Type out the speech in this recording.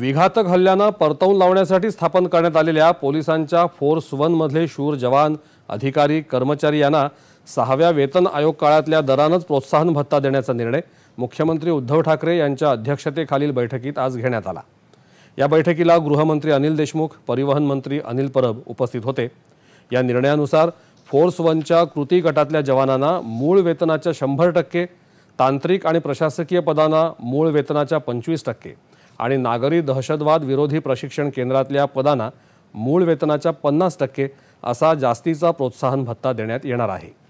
विघातक हल्ल्यानं परतवून लावण्यासाठी स्थापन करण्यात आलेल्या पोलिसांच्या फोर्स वनमधले शूर जवान अधिकारी कर्मचारी यांना सहाव्या वेतन आयोग काळातल्या दरानंच प्रोत्साहन भत्ता देण्याचा निर्णय मुख्यमंत्री उद्धव ठाकरे यांच्या अध्यक्षतेखालील बैठकीत आज घेण्यात आला या बैठकीला गृहमंत्री अनिल देशमुख परिवहन मंत्री अनिल परब उपस्थित होते या निर्णयानुसार फोर्स वनच्या कृती गटातल्या जवानांना मूळ वेतनाच्या शंभर टक्के तांत्रिक आणि प्रशासकीय पदांना मूळ वेतनाच्या पंचवीस टक्के आणि नागरी दहशतवाद विरोधी प्रशिक्षण केंद्रातल्या पदांना मूळ वेतनाच्या पन्नास टक्के असा जास्तीचा प्रोत्साहन भत्ता देण्यात येणार आहे